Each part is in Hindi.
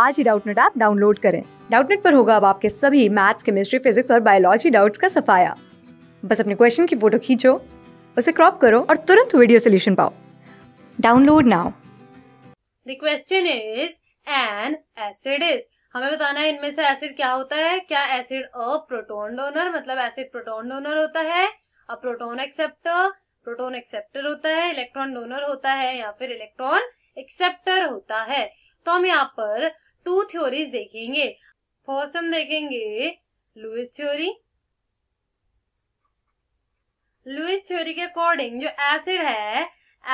आज ही डाउटनेट ऐप डाउनलोड करें डाउटनेट पर होगा अब आपके सभी मैथ्स केमिस्ट्री फिजिक्स और बायोलॉजी डाउट्स का सफाया बस अपने क्वेश्चन की फोटो खींचो उसे क्रॉप करो और तुरंत वीडियो सोल्यूशन पाओ download now the question is an acid is हमें बताना है इनमें से एसिड क्या होता है क्या एसिड अ प्रोटोन डोनर मतलब एसिड प्रोटोन डोनर होता है a proton acceptor proton acceptor होता है इलेक्ट्रॉन डोनर होता है या फिर इलेक्ट्रॉन एक्सेप्टर होता है तो हम यहाँ पर टू थ्योरीज देखेंगे फर्स्ट हम देखेंगे लुइस थ्योरी लुइस थ्योरी के अकॉर्डिंग जो एसिड है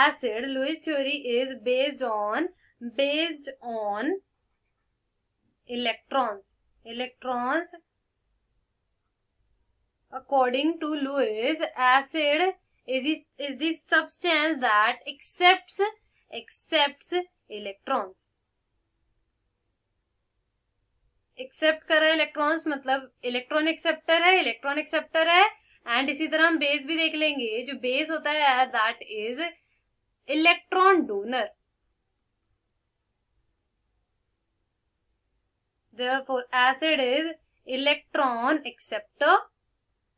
acid Lewis theory is based on based on electrons electrons according to Lewis acid is is the substance that accept accept electrons accept कर रहा मतलब है इलेक्ट्रॉन्स मतलब इलेक्ट्रॉन एक्सेप्टर है इलेक्ट्रॉन एक्सेप्टर है एंड इसी तरह हम बेस भी देख लेंगे जो बेस होता है that is electron donor therefore acid is electron acceptor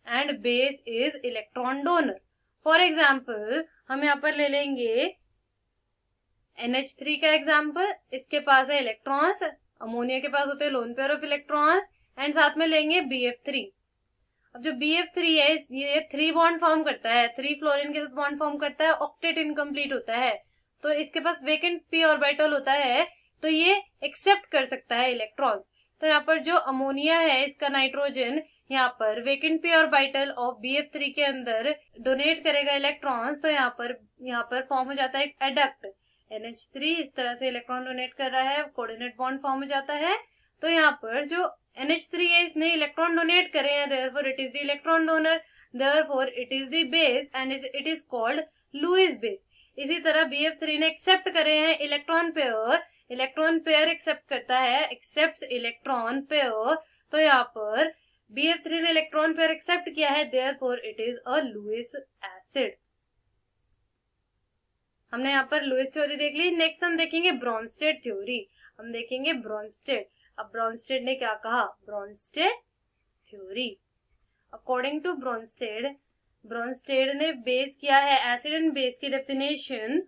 and base is electron donor for example हम यहाँ पर ले लेंगे NH3 का एग्जाम्पल इसके पास है इलेक्ट्रॉन्स अमोनिया के पास होते हैं lone pair of electron and साथ में लेंगे बी एफ थ्री अब जो बी एफ थ्री है ये थ्री बॉन्ड फॉर्म करता है थ्री फ्लोरिन के साथ बॉन्ड फॉर्म करता है ऑक्टेट इनकम्प्लीट होता है तो इसके पास वेकेंट पी ऑर्बिटल होता है तो ये एक्सेप्ट कर सकता है इलेक्ट्रॉन तो यहाँ पर जो अमोनिया है इसका नाइट्रोजन यहाँ पर vacant P orbital of B F three के अंदर डोनेट करेगा इलेक्ट्रॉन्स तो यहाँ पर यहाँ पर फॉर्म हो जाता है एडक्ट एन एच थ्री इस तरह से इलेक्ट्रॉन डोनेट कर रहा है कोऑर्डिनेट बॉन्ड फॉर्म हो जाता है तो यहाँ पर जो एन एच थ्री है इसने इलेक्ट्रॉन डोनेट करे हैं therefore it is the electron donor for it is the base and it is called Lewis base इसी तरह बी एफ थ्री ने एक्सेप्ट करे हैं electron pair electron pair accept करता है एक्सेप्ट इलेक्ट्रॉन पेयर तो यहाँ पर बी एफ थ्री ने इलेक्ट्रॉन पेयर एक्सेप्ट किया है therefore it is a Lewis acid हमने यहाँ पर लुइस थ्योरी देख ली नेक्स्ट हम देखेंगे ब्रॉन्स्टेड थ्योरी हम देखेंगे ब्रॉन्स्टेड अब ब्रॉन्स्टेड ने क्या कहा Bronsted theory according to Bronsted Bronsted ने बेस किया है एसिड एंड बेस की definition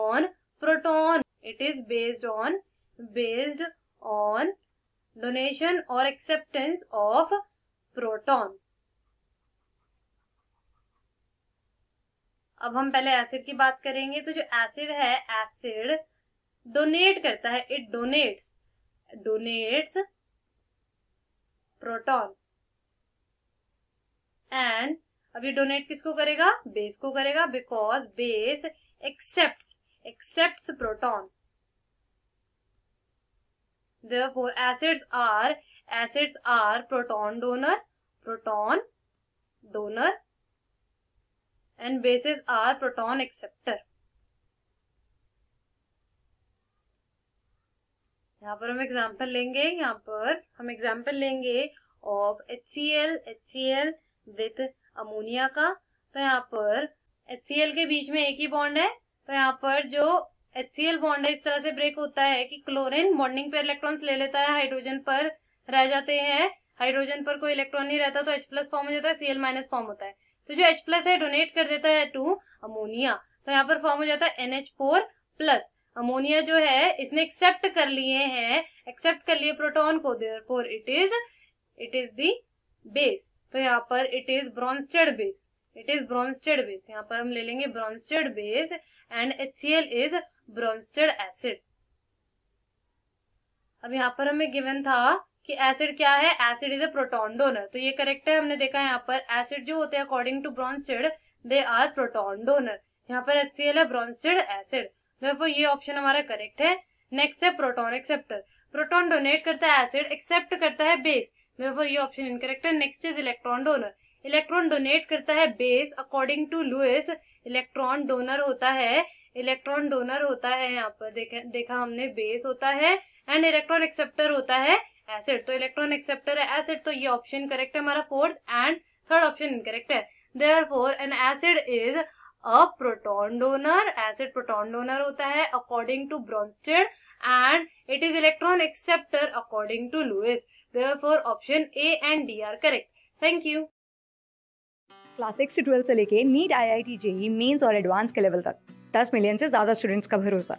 on proton it is based on based on donation और एक्सेप्टेंस ऑफ प्रोटॉन अब हम पहले एसिड की बात करेंगे तो जो एसिड है एसिड डोनेट करता है it donates donates proton and अब ये डोनेट किसको करेगा बेस को करेगा because base accept accept proton therefore are acids are are donor donor donor and bases are proton acceptor यहाँ पर हम एग्जाम्पल लेंगे यहाँ पर हम एग्जाम्पल लेंगे of H C L H C L with ammonia का तो यहाँ पर एच सी एल के बीच में एक ही बॉन्ड है तो यहाँ पर जो एच सी एल बॉन्ड है इस तरह से ब्रेक होता है कि क्लोरीन बॉन्डिंग पे इलेक्ट्रॉन्स ले लेता है हाइड्रोजन पर रह जाते हैं हाइड्रोजन पर कोई इलेक्ट्रॉन नहीं रहता तो एच प्लस फॉर्म हो जाता है एल माइनस फॉर्म होता है तो जो H प्लस है डोनेट कर देता है टू अमोनिया तो यहाँ पर फॉर्म हो जाता है एनएच फोर प्लस अमोनिया जो है इसने एक्सेप्ट कर लिए हैं एक्सेप्ट कर लिए प्रोटोन को therefore it is it is the base तो यहाँ पर it is Bronsted base it is Bronsted base यहाँ पर हम ले लेंगे Bronsted base and H C L is Bronsted acid अब यहाँ पर हमें गिवन था कि एसिड क्या है acid is a proton donor तो ये करेक्ट है हमने देखा यहाँ पर एसिड जो होते हैं according to Bronsted they are proton donor यहाँ पर एच है ब्रॉन्सिड एसिड देखो ये ऑप्शन हमारा करेक्ट है नेक्स्ट है प्रोटोन एक्सेप्टर प्रोटोन डोनेट करता है एसिड एक्सेप्ट करता है बेस देखो ये ऑप्शन इनकरेक्ट है next is electron donor electron donate करता है base according to Lewis electron donor होता है इलेक्ट्रॉन डोनर होता है यहाँ पर देखा हमने बेस होता है एंड इलेक्ट्रॉन एक्सेप्टर होता है एसिड तो इलेक्ट्रॉन एक्सेप्टर है एसिड तो ये ऑप्शन करेक्ट है हमारा fourth and third option incorrect है therefore an acid is a proton donor acid proton donor होता है according to Bronsted and it is electron acceptor according to Lewis therefore option A and D are correct thank you class six से ट्वेल्थ से लेके NEET I I T JEE Mains और एडवांस के लेवल तक दस मिलियन से ज्यादा स्टूडेंट्स का भरोसा